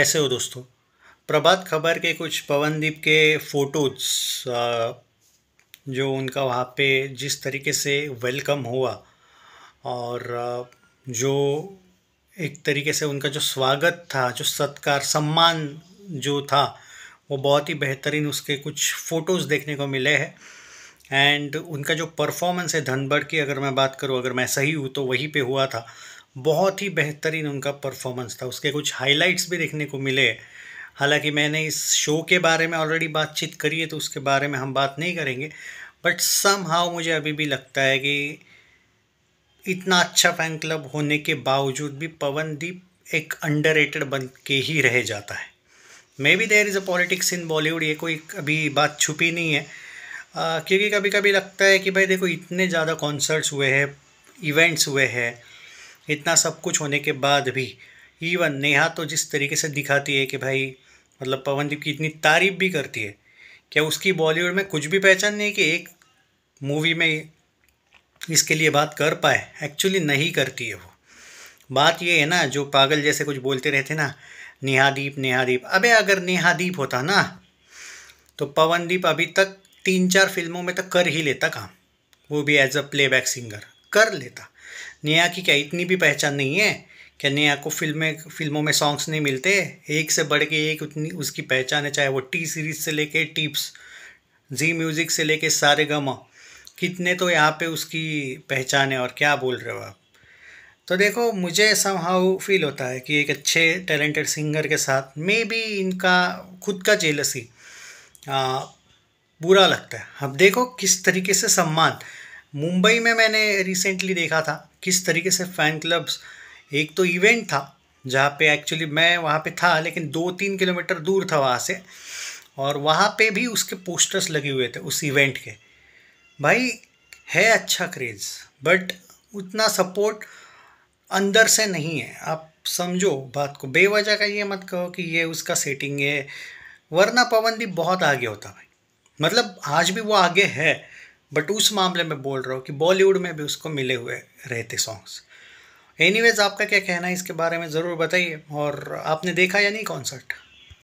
कैसे हो दोस्तों प्रभात खबर के कुछ पवनदीप के फ़ोटोज़ जो उनका वहाँ पे जिस तरीके से वेलकम हुआ और जो एक तरीके से उनका जो स्वागत था जो सत्कार सम्मान जो था वो बहुत ही बेहतरीन उसके कुछ फ़ोटोज़ देखने को मिले हैं एंड उनका जो परफॉर्मेंस है धनबड़ की अगर मैं बात करूँ अगर मैं सही हूँ तो वहीं पे हुआ था बहुत ही बेहतरीन उनका परफॉर्मेंस था उसके कुछ हाइलाइट्स भी देखने को मिले हालांकि मैंने इस शो के बारे में ऑलरेडी बातचीत करी है तो उसके बारे में हम बात नहीं करेंगे बट सम हाउ मुझे अभी भी लगता है कि इतना अच्छा फैन क्लब होने के बावजूद भी पवनदीप एक अंडर बन के ही रह जाता है maybe there is a politics in Bollywood ये कोई अभी बात छुपी नहीं है आ, क्योंकि कभी कभी लगता है कि भाई देखो इतने ज़्यादा कॉन्सर्ट्स हुए हैं इवेंट्स हुए हैं इतना सब कुछ होने के बाद भी इवन नेहा तो जिस तरीके से दिखाती है कि भाई मतलब पवनदीप की इतनी तारीफ भी करती है क्या उसकी बॉलीवुड में कुछ भी पहचान नहीं कि एक मूवी में इसके लिए बात कर पाए एक्चुअली नहीं करती है वो बात ये है ना जो पागल जैसे कुछ बोलते रहते ना नेहादीप नेहादीप अबे अगर नेहादीप होता ना तो पवनदीप अभी तक तीन चार फिल्मों में तो कर ही लेता काम वो भी एज अ प्लेबैक सिंगर कर लेता नेहा की क्या इतनी भी पहचान नहीं है क्या नेहा को फिल्में फिल्मों में सॉन्ग्स नहीं मिलते एक से बढ़ के एक उतनी उसकी पहचान है चाहे वो टी सीरीज से लेके टिप्स जी म्यूज़िक से लेके सारे गमा कितने तो यहाँ पे उसकी पहचान है और क्या बोल रहे हो आप तो देखो मुझे समहाउ फील होता है कि एक अच्छे टैलेंटेड सिंगर के साथ मे भी इनका खुद का जेलसी बुरा लगता है अब देखो किस तरीके से सम्मान मुंबई में मैंने रिसेंटली देखा था किस तरीके से फ़ैन क्लब्स एक तो इवेंट था जहाँ पे एक्चुअली मैं वहाँ पे था लेकिन दो तीन किलोमीटर दूर था वहाँ से और वहाँ पे भी उसके पोस्टर्स लगे हुए थे उस इवेंट के भाई है अच्छा क्रेज़ बट उतना सपोर्ट अंदर से नहीं है आप समझो बात को बेवजह का ये मत कहो कि ये उसका सेटिंग है वरना पवन भी बहुत आगे होता भाई मतलब आज भी वो आगे है बट उस मामले में बोल रहा हूँ कि बॉलीवुड में भी उसको मिले हुए रहते सॉन्ग्स एनीवेज आपका क्या कहना है इसके बारे में ज़रूर बताइए और आपने देखा या नहीं कॉन्सर्ट